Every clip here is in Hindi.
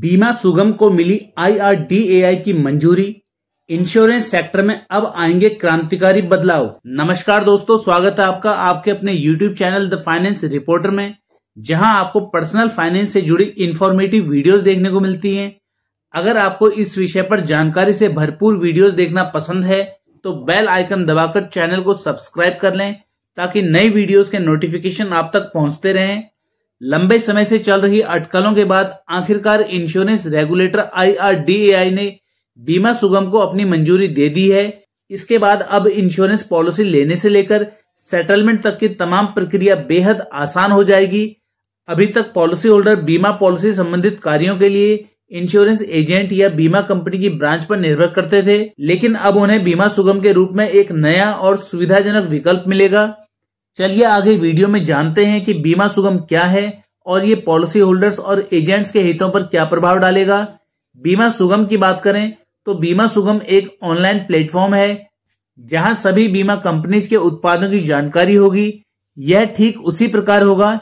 बीमा सुगम को मिली आईआरडीएआई की मंजूरी इंश्योरेंस सेक्टर में अब आएंगे क्रांतिकारी बदलाव नमस्कार दोस्तों स्वागत है आपका आपके अपने YouTube channel the finance reporter में जहां आपको पर्सनल फाइनेंस से जुड़ी इंफॉर्मेटिव वीडियो देखने को मिलती हैं अगर आपको इस विषय पर जानकारी से भरपूर वीडियो देखना पसंद है तो बेल आइकन दबाकर चैनल को सब्सक्राइब कर लें ताकि नई वीडियोज के नोटिफिकेशन आप तक पहुँचते रहें लंबे समय से चल रही अटकलों के बाद आखिरकार इंश्योरेंस रेगुलेटर आईआरडीएआई ने बीमा सुगम को अपनी मंजूरी दे दी है इसके बाद अब इंश्योरेंस पॉलिसी लेने से लेकर सेटलमेंट तक की तमाम प्रक्रिया बेहद आसान हो जाएगी अभी तक पॉलिसी होल्डर बीमा पॉलिसी संबंधित कार्यों के लिए इंश्योरेंस एजेंट या बीमा कंपनी की ब्रांच पर निर्भर करते थे लेकिन अब उन्हें बीमा सुगम के रूप में एक नया और सुविधाजनक विकल्प मिलेगा चलिए आगे वीडियो में जानते हैं कि बीमा सुगम क्या है और ये पॉलिसी होल्डर्स और एजेंट्स के हितों पर क्या प्रभाव डालेगा बीमा सुगम की बात करें तो बीमा सुगम एक ऑनलाइन प्लेटफॉर्म है जहां सभी बीमा कंपनीज के उत्पादों की जानकारी होगी यह ठीक उसी प्रकार होगा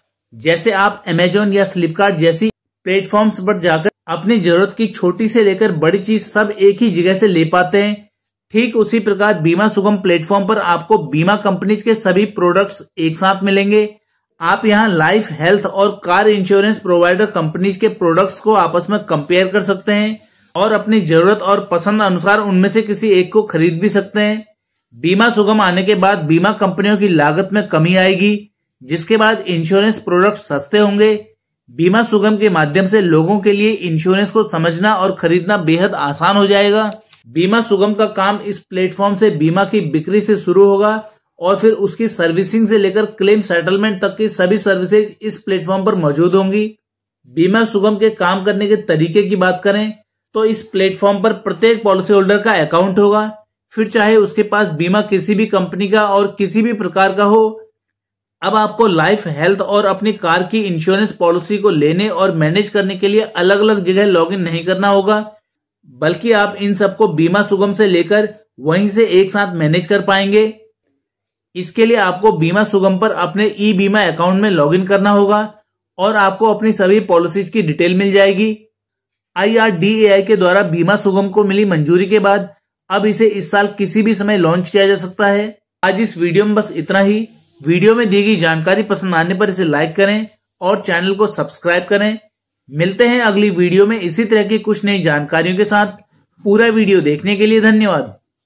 जैसे आप अमेजोन या फ्लिपकार्ट जैसी प्लेटफॉर्म्स पर जाकर अपनी जरूरत की छोटी से लेकर बड़ी चीज सब एक ही जगह से ले पाते हैं ठीक उसी प्रकार बीमा सुगम प्लेटफॉर्म पर आपको बीमा कंपनीज के सभी प्रोडक्ट्स एक साथ मिलेंगे आप यहाँ लाइफ हेल्थ और कार इंश्योरेंस प्रोवाइडर कंपनीज के प्रोडक्ट्स को आपस में कंपेयर कर सकते हैं और अपनी जरूरत और पसंद अनुसार उनमें से किसी एक को खरीद भी सकते हैं बीमा सुगम आने के बाद बीमा कंपनियों की लागत में कमी आएगी जिसके बाद इंश्योरेंस प्रोडक्ट सस्ते होंगे बीमा सुगम के माध्यम से लोगों के लिए इंश्योरेंस को समझना और खरीदना बेहद आसान हो जाएगा बीमा सुगम का काम इस प्लेटफॉर्म से बीमा की बिक्री से शुरू होगा और फिर उसकी सर्विसिंग से लेकर क्लेम सेटलमेंट तक की सभी सर्विसेज इस प्लेटफॉर्म पर मौजूद होंगी बीमा सुगम के काम करने के तरीके की बात करें तो इस प्लेटफॉर्म पर प्रत्येक पॉलिसी होल्डर का अकाउंट होगा फिर चाहे उसके पास बीमा किसी भी कंपनी का और किसी भी प्रकार का हो अब आपको लाइफ हेल्थ और अपनी कार की इंश्योरेंस पॉलिसी को लेने और मैनेज करने के लिए अलग अलग जगह लॉगिन नहीं करना होगा बल्कि आप इन सबको बीमा सुगम से लेकर वहीं से एक साथ मैनेज कर पाएंगे इसके लिए आपको बीमा सुगम पर अपने ई बीमा अकाउंट में लॉगिन करना होगा और आपको अपनी सभी पॉलिसीज की डिटेल मिल जाएगी आई के द्वारा बीमा सुगम को मिली मंजूरी के बाद अब इसे इस साल किसी भी समय लॉन्च किया जा सकता है आज इस वीडियो में बस इतना ही वीडियो में दी गई जानकारी पसंद आने पर इसे लाइक करें और चैनल को सब्सक्राइब करें मिलते हैं अगली वीडियो में इसी तरह की कुछ नई जानकारियों के साथ पूरा वीडियो देखने के लिए धन्यवाद